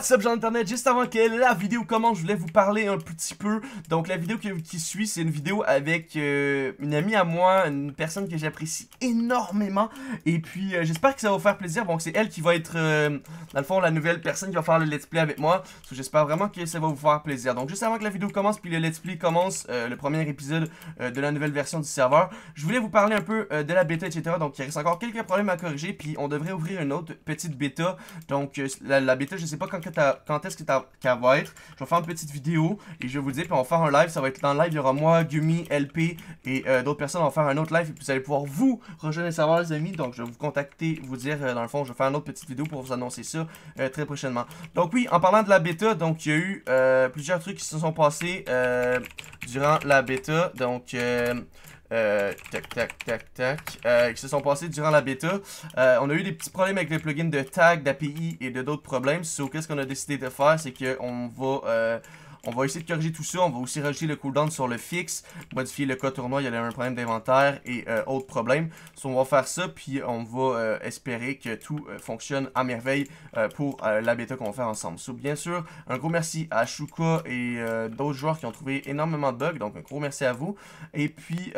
What's up, internet, juste avant que la vidéo commence, je voulais vous parler un petit peu. Donc, la vidéo qui, suit, c'est une vidéo avec euh, une amie à moi, une personne que j'apprécie énormément. Et puis, euh, j'espère que ça va vous faire plaisir. Donc, c'est elle qui va être, euh, dans le fond, la nouvelle personne qui va faire le let's play avec moi. J'espère vraiment que ça va vous faire plaisir. Donc, juste avant que la vidéo commence, puis le let's play commence, le premier épisode de la nouvelle version du serveur, je voulais vous parler un peu de la bêta, etc. Donc, il reste encore quelques problèmes à corriger, puis on devrait ouvrir une autre petite bêta. Donc, la, la bêta, je sais pas quand quand est-ce qu'elle va être. Je vais faire une petite vidéo et je vais vous dire, puis on va faire un live. Ça va être dans le live, il y aura moi, Gumi, LP et euh, d'autres personnes. On va faire un autre live et puis vous allez pouvoir vous rejoindre les serveurs, les amis. Donc je vais vous contacter, vous dire, euh, dans le fond, je vais faire une autre petite vidéo pour vous annoncer ça euh, très prochainement. Donc oui, en parlant de la bêta, donc il y a eu plusieurs trucs qui se sont passés durant la bêta. Donc... Euh, tac, tac, tac, tac, euh, qui se sont passés durant la bêta. Euh, on a eu des petits problèmes avec les plugins de tag, d'API et de d'autres problèmes. So, qu'est-ce qu'on a décidé de faire, c'est qu'on va euh, on va essayer de corriger tout ça. On va aussi rajouter le cooldown sur le fixe, modifier le code tournoi. Il y a un problème d'inventaire et euh, autres problèmes. on va faire ça, puis on va euh, espérer que tout euh, fonctionne à merveille pour la bêta qu'on va faire ensemble. So, bien sûr, un gros merci à Shuka et d'autres joueurs qui ont trouvé énormément de bugs. Donc, un gros merci à vous. Et puis,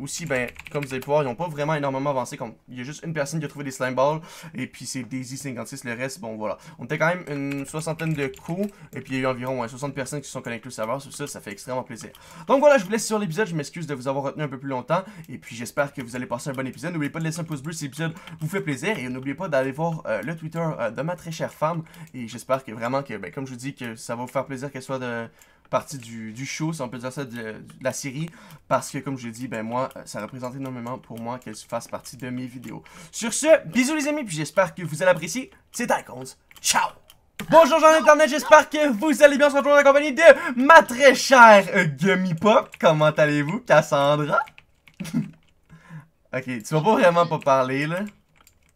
aussi, ben, comme vous allez pouvoir, ils n'ont pas vraiment énormément avancé. Comme... Il y a juste une personne qui a trouvé des slime balls. Et puis, c'est Daisy56. Le reste, bon, voilà. On était quand même une soixantaine de coups. Et puis, il y a eu environ 60 personnes qui sont connectés au serveur. Sur ça, ça fait extrêmement plaisir. Donc voilà, je vous laisse sur l'épisode. Je m'excuse de vous avoir retenu un peu plus longtemps. Et puis j'espère que vous allez passer un bon épisode. N'oubliez pas de laisser un pouce bleu si l'épisode vous fait plaisir. Et n'oubliez pas d'aller voir euh, le Twitter euh, de ma très chère femme. Et j'espère que vraiment, que, ben, comme je vous dis, que ça va vous faire plaisir qu'elle soit de partie du, show, si on peut dire ça, de, la série, parce que comme je l'ai dit, ben moi, euh, ça représente énormément pour moi qu'elle fasse partie de mes vidéos. Sur ce, bisous les amis, puis j'espère que vous allez apprécier. C'est Icons. Ciao! Bonjour gens internet, j'espère que vous allez bien, on se retrouve la compagnie de ma très chère euh, Gummy Pop. Comment allez-vous, Cassandra? ok, tu vas pas vraiment pas parler là?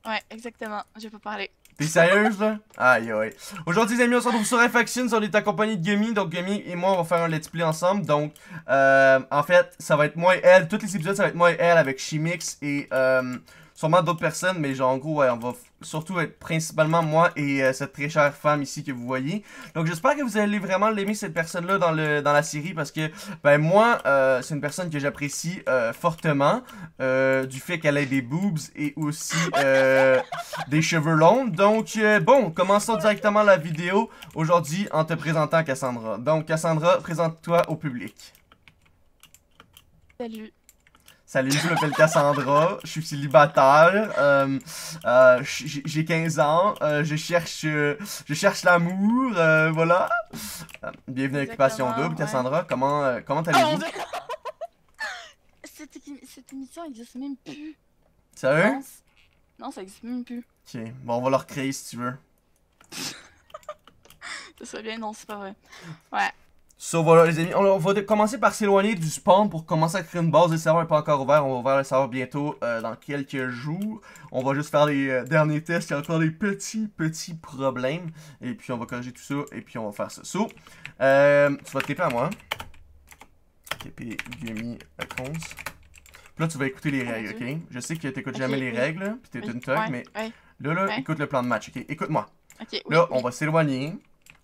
Ouais, exactement, je vais pas parler T'es sérieuse là? Aïe aïe. Aujourd'hui les amis, on se retrouve sur Infection. on est accompagné de Gummy, donc Gummy et moi on va faire un let's play ensemble, donc euh, en fait ça va être moi et elle, Toutes les épisodes ça va être moi et elle avec Chimix et euh, sûrement d'autres personnes, mais genre en gros ouais, on va surtout être euh, principalement moi et euh, cette très chère femme ici que vous voyez. Donc j'espère que vous allez vraiment l'aimer cette personne-là dans la série parce que ben moi euh, c'est une personne que j'apprécie fortement du fait qu'elle ait des boobs et aussi des cheveux longs. Donc bon, commençons directement la vidéo aujourd'hui en te présentant Cassandra. Donc Cassandra, présente-toi au public. Salut. Salut, je m'appelle Cassandra, je suis célibataire, euh, euh, j'ai 15 ans, euh, je cherche je cherche l'amour, voilà. bienvenue à Occupation Double, Cassandra, comment comment oh, allez-vous? cette, cette, émission existe même plus. Sérieux? Non, ça existe même plus. Ok, bon on va leur créer si tu veux. ça serait bien, non, c'est pas vrai. Ouais. So voilà les amis, on va commencer par s'éloigner du spawn pour commencer à créer une base. Le serveur n'est pas encore ouvert, on va ouvrir le serveur bientôt euh, dans quelques jours. On va juste faire les euh, derniers tests, il y a encore des petits, petits problèmes. Et puis on va corriger tout ça, et puis on va faire ça. So, euh, tu vas TP à moi. Taper Gummy Accounts. là tu vas écouter les règles, ok? Je sais que tu n'écoutes jamais les règles, puis t'es une tug, mais là, là, écoute le plan de match, ok? Écoute-moi. là, on va s'éloigner.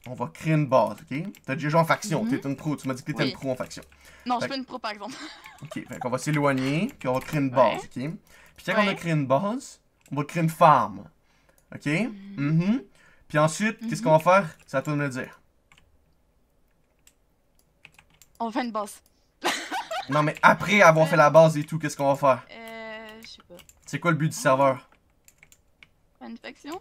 On va créer une base, ok? T'as déjà joué en faction, mhm. t'es une pro, tu m'as dit que t'étais une pro en faction. Non, je suis une pro par exemple. ok, fait on va s'éloigner, puis on va créer une base, ok? Puis quand on a créé une base, on va créer une farm, ok? Mm Puis ensuite, qu'est-ce mhm. qu'on va faire? C'est à toi de me le dire. On va faire une base. non, mais après avoir fait la base et tout, qu'est-ce qu'on va faire? Euh, je sais pas. C'est quoi le but du serveur? Une faction?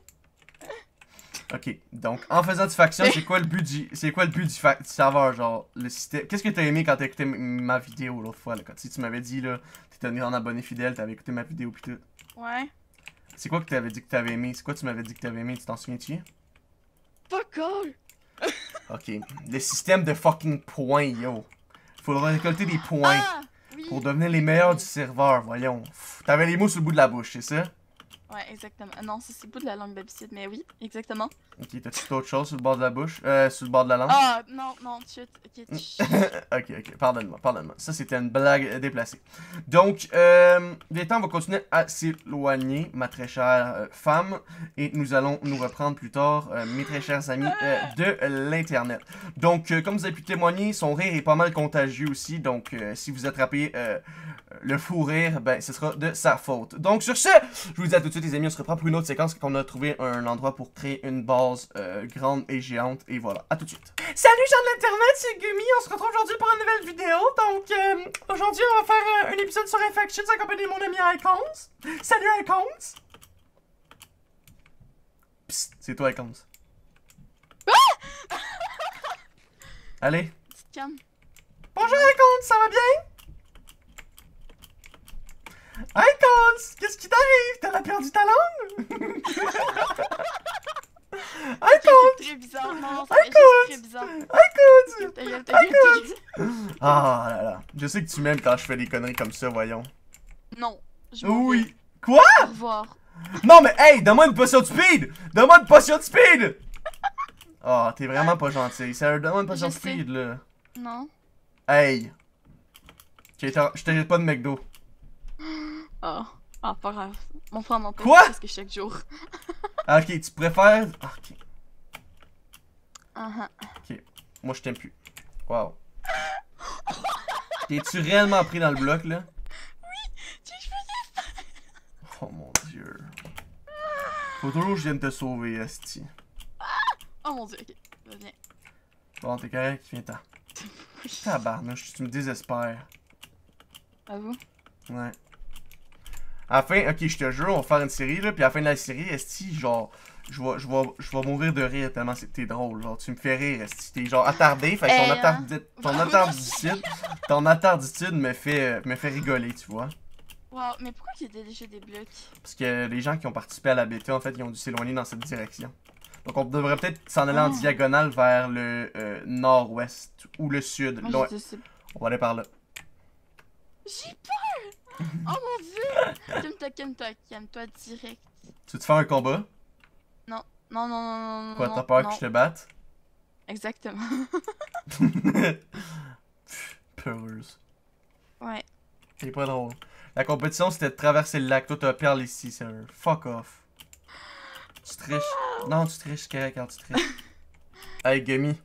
Ok, donc en faisant du faction, c'est quoi le but du, c'est quoi le but du, serveur, genre le système. Qu'est-ce que t'as aimé quand t'as écouté ma vidéo l'autre fois, là, quand tu m'avais dit là, t'étais un abonné fidèle, t'avais écouté ma vidéo pis tout. Ouais. C'est quoi que t'avais dit que t'avais aimé, c'est quoi que tu m'avais dit que t'avais aimé, tu t'en souviens-tu? Fuck all. ok, le système de fucking points, yo. Faut récolter des points ah! pour devenir les meilleurs du serveur, voyons. T'avais les mots sur le bout de la bouche, c'est ça? Ouais, exactement. Euh, non, ça c'est le bout de la langue babysite, mais oui, exactement. Ok, t'as-tu autre chose sur le bord de la bouche Euh, sur le bord de la langue Ah, non, non, chut. Ok, mm. ok, ok, pardonne-moi, pardonne-moi. Ça c'était une blague euh, déplacée. Donc, euh, les temps va continuer à s'éloigner, ma très chère euh, femme, et nous allons nous reprendre plus tard, mes très chers amis ah! de l'Internet. Donc, comme vous avez pu témoigner, son rire est pas mal contagieux aussi, donc si vous attrapez le fou rire, ben ce sera de sa faute. Donc, sur ce, je vous dis à tout de suite les amis, on se reprend pour une autre séquence qu'on a trouvé un endroit pour créer une base euh, grande et géante. Et voilà, à tout de suite. Salut gens de l'internet, c'est Gumi. On se retrouve aujourd'hui pour une nouvelle vidéo. Donc euh, aujourd'hui, on va faire euh, un épisode sur Infections accompagné de mon ami Icons. Salut Icons. c'est toi Icons. Ah Allez. Bonjour Icons, ça va bien? Hey qu'est-ce qui t'arrive? T'as la perdu ta langue? hey C'est Très bizarrement, hey C'est Très bizarre. Hey Ah oh là là, je sais que tu m'aimes quand je fais des conneries comme ça, voyons. Non. oui. Quoi? Au revoir. Non mais hey, donne-moi une potion de speed! Donne-moi une potion de speed! Ah, oh, t'es vraiment pas gentil. donne-moi une potion de speed là. Non. Hey! Je jette pas de McDo. Ah, oh. pas grave. Mon frère m'entend Quoi? Parce que chaque jour. Ah, ok, tu préfères. Ah, ok. Uh -huh. Ok, moi je t'aime plus. Wow. T'es-tu réellement pris dans le bloc là? Oui, Oh mon dieu. Faut toujours que je vienne te sauver, Esti. Oh mon dieu, ok, viens. Bon, t'es correct, viens-t'en. Tabarnouche, tu me désespères. À vous? Ouais fin, ok, je te jure, on va faire une série, là, puis à la fin de la série, esti, genre, je vais, je je mourir de rire tellement c'était drôle, genre, tu me fais rire, esti, t'es genre attardé, fait ton, euh, attarditude, ton attarditude me fait, me fait rigoler, tu vois. Wow, mais pourquoi a déjà des blocs? Parce que les gens qui ont participé à la bêta, en fait, ils ont dû s'éloigner dans cette direction. Donc on devrait peut-être s'en aller en ah. diagonale vers le euh, nord-ouest ou le sud. Moi, on va aller par là. J'ai pas Oh mon dieu! Calme-toi, calme-toi, calme-toi direct. Tu veux te faire un combat? Non, non, non, non, non. Quoi, t'as peur que je te batte? Exactement. Peureuse. Ouais. C'est pas drôle. La compétition, c'était de traverser le lac. Toi, t'as perle ici, c'est un fuck off. Tu triches. Non, tu triches, c'est quand tu triches. hey, Gummy.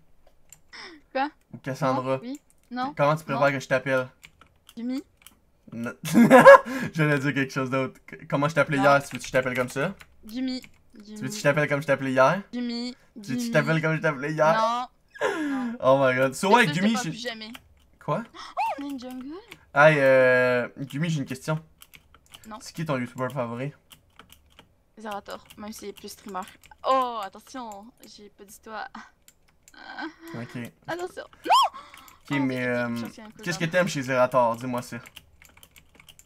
Quoi? Cassandra. oui. Non. Comment tu prépares que je t'appelle? Gummy. J'allais dire quelque chose d'autre. Comment je t'appelais hier? Tu veux que je t'appelle comme ça? Jimmy. Tu veux que je t'appelle comme je t'appelais hier? Jimmy. Tu veux que je t'appelle comme je t'appelais hier? Non. Oh my god. So, ouais, Gumi, j'ai. jamais. Quoi? Oh, on est une jungle. Hey, euh. Gumi, j'ai une question. Non. C'est qui ton youtuber favori? Zerator, même si il est plus streamer. Oh, attention, j'ai pas dit toi. Ok. Attention. Non! Ok, oh, mais. Euh, qu'est-ce que t'aimes chez Zerator? Dis-moi ça.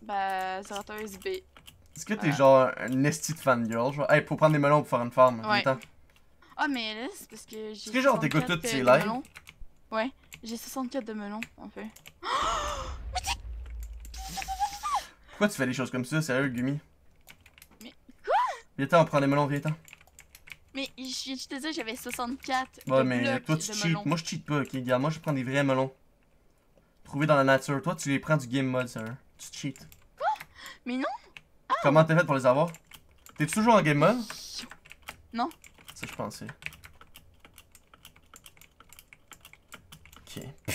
Bah, sorteuse B. Est-ce que t'es genre un esti de girl Genre, hey, pour prendre des melons pour faire une farm en ten Ah, mais là, c'est parce que j'ai. Est-ce que genre t'écoutes toutes Ouais, j'ai 64 de melons, en fait. Pourquoi tu fais des choses comme ça, sérieux, Gumi? Mais quoi? Viens-t'en, on prend des melons, viens-t'en. Mais je, te disais j'avais 64. Ouais, mais toi, tu cheats. Moi, je cheat pas, ok, gars. Moi, je prends des vrais melons. Trouvés dans la nature. Toi, tu les prends du game mode, sérieux. Tu cheats. Quoi Mais non ah. Comment t'es fait pour les avoir T'es toujours en game mode Non. Ça, je pensais. Ok.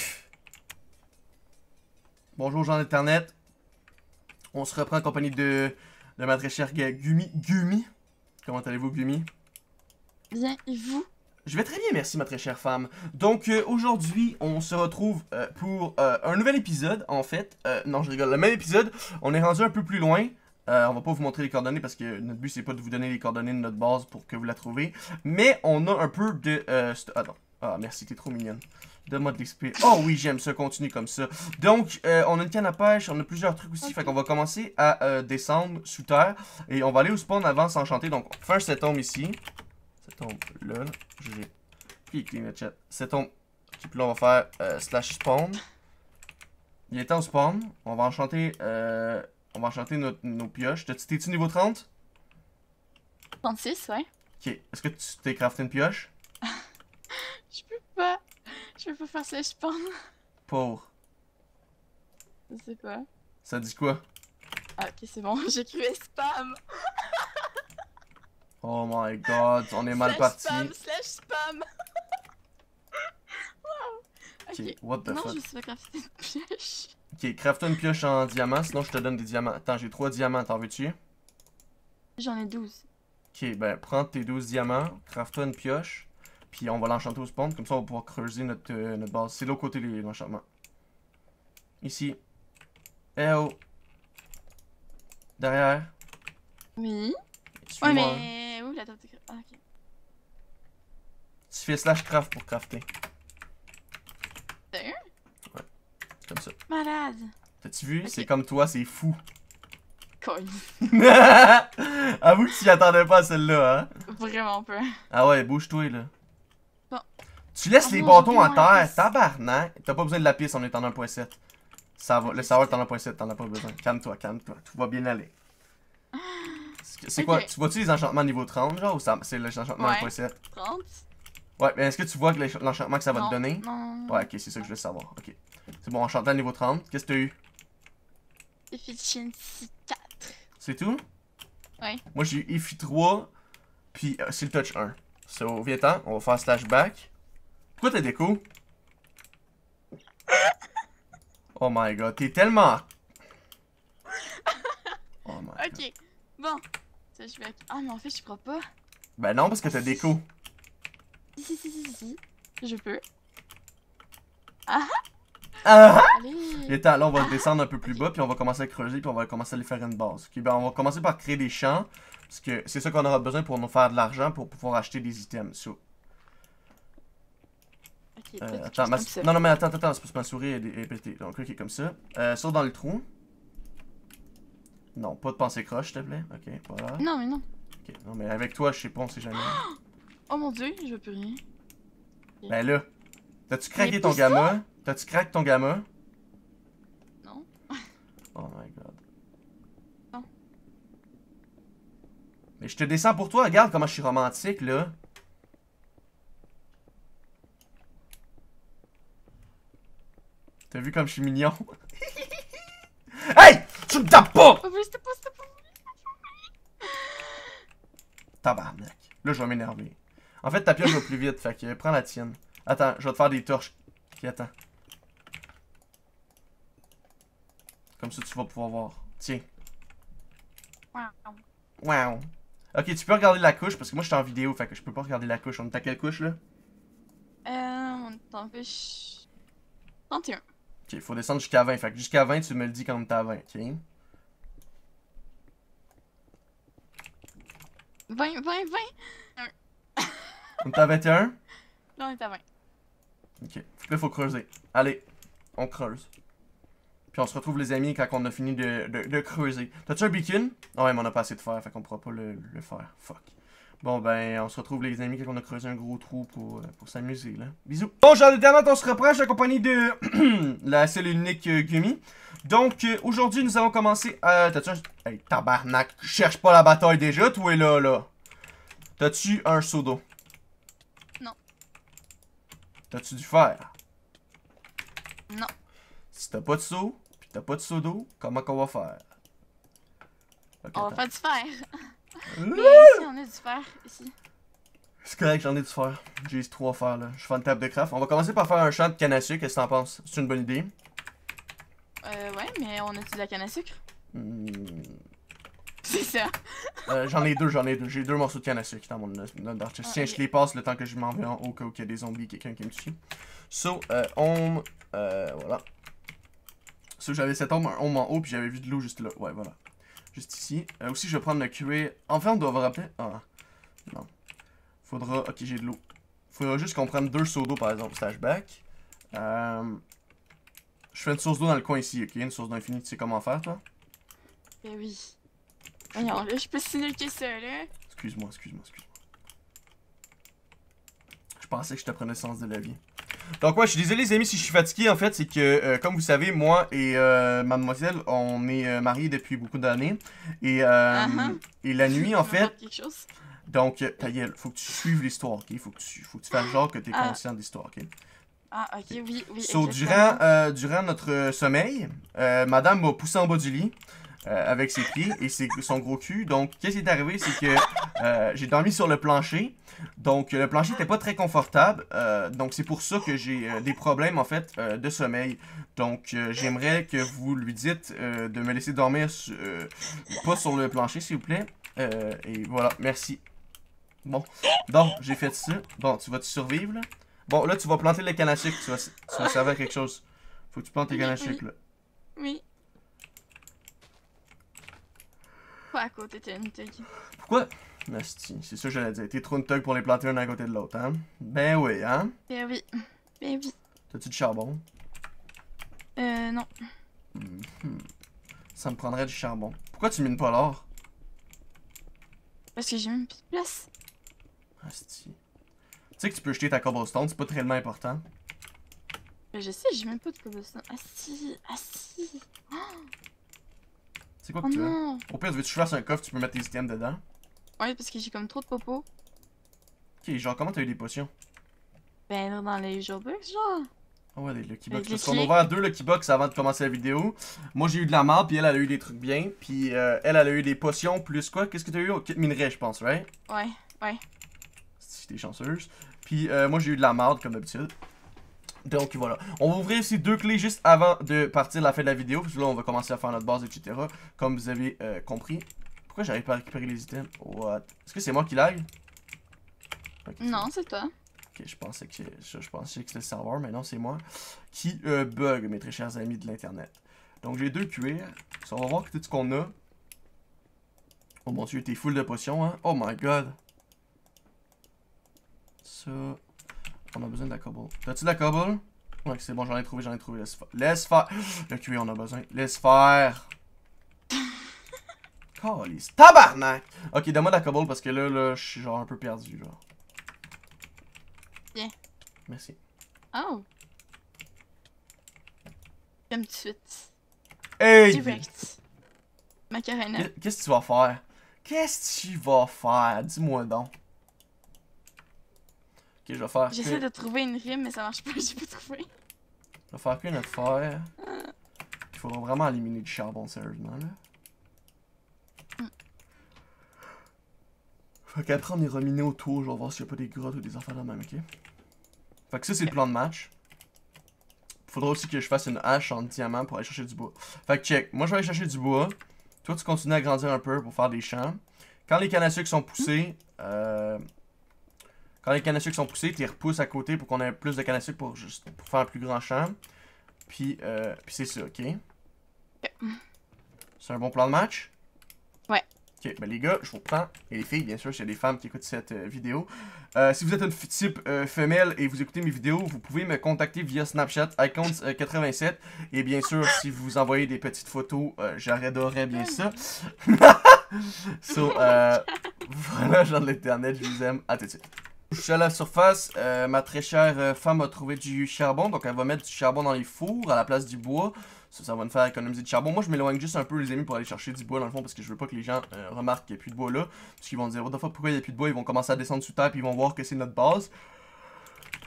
Bonjour, gens d'Internet. On se reprend en compagnie de, de ma très chère Gumi. Gumi Comment allez-vous, Gumi Bien, et vous je vais très bien, merci ma très chère femme. Donc euh, aujourd'hui, on se retrouve euh, pour euh, un nouvel épisode, en fait. non, je rigole, le même épisode. On est rendu un peu plus loin. on va pas vous montrer les coordonnées parce que notre but c'est pas de vous donner les coordonnées de notre base pour que vous la trouviez. Mais on a un peu de... ah non. Ah merci, t'es trop mignonne. De mode d'XP. Oh oui, j'aime ça, continue comme ça. Donc, on a une canne à pêche, on a plusieurs trucs aussi. Fait qu'on va commencer à descendre sous terre. Et on va aller au spawn avant s'enchanter. Donc, first cet homme ici tombe là. je vais... Puis King chat. Ça tombe. Puis là, on va faire euh, slash spawn. Il est temps de spawn. On va enchanter, euh, on va enchanter nos, nos pioches. T'es-tu niveau 30? 36, ouais. Ok. Est-ce que tu t'es crafté une pioche? Je peux pas. Je peux pas faire slash spawn. Pour. Je sais pas. Ça dit quoi? Ah, ok, c'est bon. J'ai cru spam. Oh my god, on est mal parti. Spam, slash spam. Ok, what the fuck. crafter une pioche. Ok, crafte une pioche en diamant, sinon je te donne des diamants. Attends, j'ai 3 diamants, t'en veux-tu? J'en ai 12. Ok, ben prends tes 12 diamants, crafte-toi une pioche, puis on va l'enchanter au spawn, comme ça on va pouvoir creuser notre, euh, notre base. C'est l'autre côté de l'enchantement. Ici. Eh oh! Derrière. Oui. Ouais, mais. Tu fais slash craft pour crafter. Ouais. Comme ça. Malade. T'as-tu vu? C'est comme toi, c'est fou. Cogne. Avoue que tu y attendais pas celle-là, hein? Vraiment peu. Ah ouais, bouge-toi, là. Bon. Tu laisses oh les bâtons en terre, tabarnak. T'as pas besoin de la pièce on est en 1.7. Ça va, le serveur est en 1.7, t'en as pas besoin. Calme-toi, calme-toi, tout va bien aller. C'est quoi? Tu vois-tu les enchantements niveau 30, genre, ou c'est l'enchantement ouais. 30. Ouais, mais est-ce que tu vois l'enchantement que ça va te donner? Ouais, ok, c'est ça que je veux savoir. Ok. C'est bon, enchantement niveau 30. Qu'est-ce que t'as eu? Efficiency 4. C'est tout? Ouais. Moi, j'ai eu Effi 3, puis euh, c'est le touch 1. So, viens-t'en, on va faire slash back. Pourquoi t'as déco? oh my god, t'es tellement... Oh my god. Ok, bon. Ça, Ah, mais en fait, je crois pas. Ben non, parce que t'as déco. Si, si, si, si, Je peux. Ah ah Et ah attends, ah! là, on va ah descendre un peu plus bas, puis on va commencer à creuser, puis on va commencer à lui faire une base. Ok, ben on va commencer par créer des champs, parce que c'est ça qu'on aura besoin pour nous faire de l'argent, pour pouvoir acheter des items. Ok, euh, attends, Non, non, mais attends, attends, c'est parce que ma souris est, pétée. Donc, ok, comme ça. Euh, dans le trou. Non, pas de pensée croche, s'il te plaît. Ok, voilà. Non, mais non. Ok, non, mais avec toi, je sais pas, on sait jamais. Oh mon dieu, je veux plus rien. Ben là, t'as-tu craqué ton gamin? T'as-tu craqué ton gamin? Non. oh my god. Non. Mais je te descends pour toi, regarde comment je suis romantique, là. T'as vu comme je suis mignon? hey! ne tape oh, pas Tabam mec Là, je vais m'énerver. En fait, ta pioche va plus vite, fait que prends la tienne. Attends, je vais te faire des torches. Qui attends. Comme ça, tu vas pouvoir voir. Tiens. Wow. Wow. Ok, tu peux regarder la couche parce que moi, je suis en vidéo, fait que je peux pas regarder la couche. On est à quelle couche, là? Euh, on est en couche... 31. OK, faut descendre jusqu'à 20. Fait que jusqu'à 20, tu me le dis quand t'es à 20, OK? 20, 20, 20! on est à 21? Non, on est à 20. OK. Là, faut creuser. Allez, on creuse. Puis on se retrouve, les amis, quand on a fini de, creuser. T'as-tu un beacon? ouais, mais on a pas assez de fer, fait qu'on pourra pas le, le faire. Fuck. Bon, ben, on se retrouve, les amis, quand on a creusé un gros trou pour, euh, s'amuser, là. Bisous. Bon, genre, dernier, on se reproche compagnie de la seule et unique euh, Gumi. Donc, euh, aujourd'hui, nous allons commencer à... T'as-tu un... Hey, tabarnak, cherche pas la bataille déjà, toi, là, là. T'as-tu un seau d'eau? Non. T'as-tu du fer? Non. Si t'as pas de seau, pis t'as pas de seau d'eau, comment qu'on va faire? on va faire du fer. Mais ici, on a du fer, ici. C'est correct, j'en ai du fer. J'ai trois fers, là. Je fais une table de craft. On va commencer par faire un champ de canne à sucre. Qu'est-ce que t'en penses? C'est une bonne idée? Euh, ouais, mais on a-tu de la canne à sucre? Hmm. C'est ça. Euh, j'en ai deux, j'en ai deux. J'ai deux morceaux de canne à sucre dans mon archive. Ah, tiens, je les passe le temps que je m'en vais en haut, cas où il y a des zombies, quelqu'un qui me suit. So, euh, on... Euh, voilà. So, j'avais cet homme, un homme en haut, puis j'avais vu de l'eau juste là. Ouais, voilà. Juste ici. Euh, aussi, je vais prendre le curé. Enfin, on doit vous rappeler. Ah, non. Faudra. Ok, j'ai de l'eau. Faudra juste qu'on prenne deux seaux d'eau, par exemple, slash back. Euh... Je fais une source d'eau dans le coin ici, ok? Une source d'eau infinie, tu sais comment faire, toi? Ben oui. Voyons, là, je peux sinuquer ça, là. Excuse-moi, excuse-moi, excuse-moi. Je pensais que je te prenais sens de la vie. Donc ouais, je suis désolé les amis si je suis fatigué en fait, c'est que euh, comme vous savez, moi et euh, mademoiselle, on est euh, mariés depuis beaucoup d'années. Et, uh-huh. la nuit en fait... Donc, ta gueule, faut que tu suives l'histoire, ok? Faut que tu, faut que tu fasses genre que t'es es ah. conscient de l'histoire, ok? Ah, ok, oui, oui. So, durant, durant notre sommeil, madame m'a poussé en bas du lit. Euh, avec ses pieds et ses, son gros cul. Donc, qu'est-ce qui est arrivé, c'est que euh, j'ai dormi sur le plancher. Donc, le plancher n'était pas très confortable. Euh, donc, c'est pour ça que j'ai des problèmes, en fait, de sommeil. Donc, j'aimerais que vous lui dites de me laisser dormir pas sur le plancher, s'il vous plaît. et voilà, merci. Bon, donc, j'ai fait ça. Bon, tu vas te survivre, là? Bon, là, tu vas planter les canne à sucre. Tu vas, servir à quelque chose. Faut que tu plantes tes cannes à sucre, là. Oui. Pourquoi à côté t'as Pourquoi? c'est ça que j'allais dire. T'es trop une tug pour les planter un à côté de l'autre, hein? Ben oui, hein? Ben oui. Ben oui. T'as-tu du charbon? Euh, non. Mhm. Ça me prendrait du charbon. Pourquoi tu mines pas l'or? Parce que j'ai même plus de place. Asti. Tu sais que tu peux jeter ta cobblestone, c'est pas tellement important. Mais ben, je sais, j'ai même pas de cobblestone. Ah, si, ah si. Oh! Oh Au pire, tu veux que tu fasses un coffre, tu peux mettre tes items dedans. Ouais, parce que j'ai comme trop de popo. Ok, genre, comment t'as eu des potions? Ben, dans les jobux genre. Oh ouais, les Lucky ben, Box. Parce qu'on a ouvert deux Lucky Box avant de commencer la vidéo. Moi, j'ai eu de la marde, puis elle, elle a eu des trucs bien. Puis euh, elle, elle a eu des potions, plus quoi Qu'est-ce que t'as eu Kit minerais, je pense, right Ouais, ouais. Si t'es chanceuse. Puis euh, moi, j'ai eu de la marde, comme d'habitude. Donc voilà, on va ouvrir ces deux clés juste avant de partir la fin de la vidéo, parce là on va commencer à faire notre base, etc. Comme vous avez euh, compris. Pourquoi j'arrive pas à récupérer les items What Est-ce que c'est moi qui lag Non, c'est toi. Ok, je pensais que, je, que c'était le serveur, mais non, c'est moi qui euh, bug, mes très chers amis de l'internet. Donc j'ai deux cuirs, on va voir tout ce qu'on a. Oh mon dieu, t'es full de potions, hein Oh my god ça, on a besoin de la cobble. T'as-tu de la cobble? Ouais, c'est bon, j'en ai trouvé, j'en ai trouvé. Laisse, faire. Le QA, on a besoin. Laisse faire. Calice. Tabarnak! Ok, donne-moi de la cobble parce que là, là, je suis genre un peu perdu, genre. Bien. Merci. Oh. Comme tout de suite. Hey! Direct. Macarena. Qu'est-ce que tu vas faire? Qu'est-ce que tu vas faire? Dis-moi donc. Ok, je vais faire. J'essaie de trouver une rime, mais ça marche pas, j'ai pas trouvé. Je vais faire qu'une affaire. Il faudra vraiment éliminer du charbon, sérieusement, là. Mm. Faut qu'après, on ira miner autour, je vais voir s'il y a pas des grottes ou des enfants là-même, ok? Fait que ça, c'est le plan de match. Faudra aussi que je fasse une hache en diamant pour aller chercher du bois. Fait que check, moi je vais aller chercher du bois. Toi, tu continues à grandir un peu pour faire des champs. Quand les canneaux à sont poussés euh, quand les cannes sont poussés, tu les repousses à côté pour qu'on ait plus de cannes pour, juste, pour faire un plus grand champ. Euh, puis, c'est ça, ok? C'est un bon plan de match? Ouais. Ok, ben les gars, je vous reprends. Et les filles, bien sûr, s'il y des femmes qui écoutent cette euh, vidéo. Euh, si vous êtes une type femelle et vous écoutez mes vidéos, vous pouvez me contacter via Snapchat, icons87. et bien sûr, si vous envoyez des petites photos, j'adorerais bien ça. so, voilà, genre de l'internet, je vous aime. À tout de suite. Je suis à la surface. Euh, ma très chère euh, femme a trouvé du charbon. Donc, elle va mettre du charbon dans les fours à la place du bois. Ça, va nous faire économiser du charbon. Moi, je m'éloigne juste un peu, les amis, pour aller chercher du bois, dans le fond, parce que je veux pas que les gens euh, remarquent qu'il n'y a plus de bois là. Parce qu'ils vont dire, oh, fois, pourquoi il n'y a plus de bois Ils vont commencer à descendre sous terre, et ils vont voir que c'est notre base.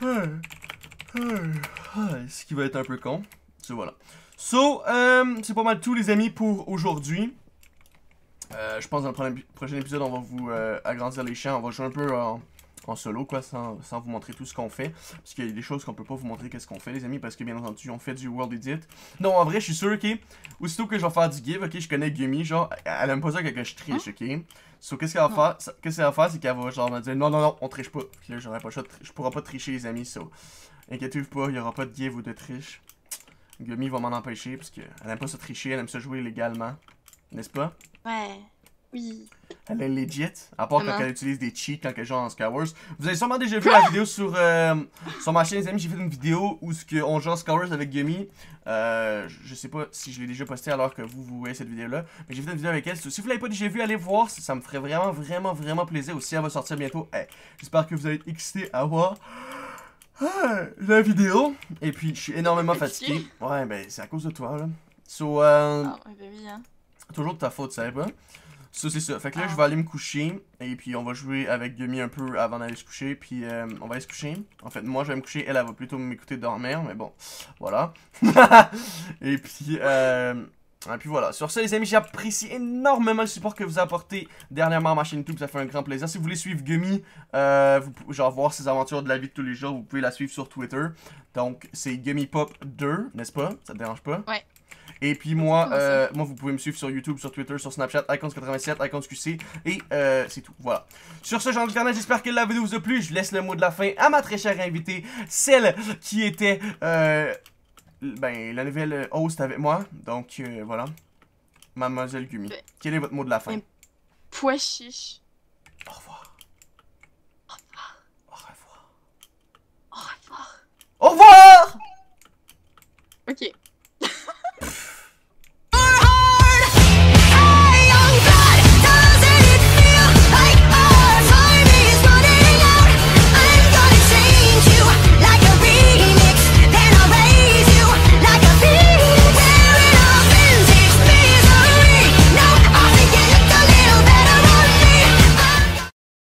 Ce qui va être un peu con. C'est voilà. So, c'est pas mal tout, les amis, pour aujourd'hui. je pense que dans le prochain épisode, on va vous agrandir les champs. On va jouer un peu en en solo, quoi, sans, sans vous montrer tout ce qu'on fait. Parce qu'il y a des choses qu'on peut pas vous montrer qu'est-ce qu'on fait, les amis, parce que bien entendu, on fait du World Edit. Non, en vrai, je suis sûr, ok, aussitôt que je vais faire du give, ok, je connais Gumi, genre, elle aime pas ça que je triche, ok. So, qu'est-ce qu'elle va faire, qu'est-ce qu'elle faire, c'est qu'elle va genre me dire, non, non, non, on triche pas. Puis là, pas je pourrai pas tricher, les amis, so, inquiétez-vous pas, il y aura pas de give ou de triche. Gumi va m'en empêcher, parce qu'elle aime pas se tricher, elle aime se jouer légalement. N'est-ce pas? Ouais. Elle est legit, à part quand elle utilise des cheats quand elle joue en Skywars. Vous avez sûrement déjà vu la vidéo sur, euh, sur ma chaîne, les amis. J'ai fait une vidéo où on joue en Skywars avec Gummy. Euh, je sais pas si je l'ai déjà posté alors que vous, vous voyez cette vidéo-là. Mais j'ai fait une vidéo avec elle. Si vous l'avez pas déjà vu, allez voir. Ça me ferait vraiment, vraiment, vraiment plaisir. Aussi, elle va sortir bientôt. J'espère que vous allez être excités à voir. la vidéo. Et puis, je suis énormément fatigué. Ouais, ben, c'est à cause de toi, là. So, euh, ah, ben hein. Toujours de ta faute, ça ça, c'est ça. Fait que là, je ah. vais aller me coucher. Et puis, on va jouer avec Gummy un peu avant d'aller se coucher. Puis, euh, on va aller se coucher. En fait, moi, je vais me coucher. Elle, elle va plutôt m'écouter dormir. Mais bon, voilà. et puis, euh, Et puis voilà, sur ça les amis, j'apprécie énormément le support que vous apportez dernièrement à ma chaîne YouTube, ça fait un grand plaisir. Si vous voulez suivre Gummy, euh, vous, genre voir ses aventures de la vie de tous les jours, vous pouvez la suivre sur Twitter. Donc c'est Gummy Pop 2, n'est-ce pas Ça te dérange pas Ouais. Et puis moi, euh, moi, vous pouvez me suivre sur YouTube, sur Twitter, sur Snapchat, Icons87, IconsQC. Et euh, c'est tout. Voilà. Sur ce, genre de j'espère que la vidéo vous a plu. Je laisse le mot de la fin à ma très chère invitée, celle qui était euh, ben, la nouvelle host avec moi. Donc voilà. Mademoiselle Gumi. Quel est votre mot de la fin? Pois Au revoir. Au revoir. Au revoir. Au revoir. Au revoir! Ok.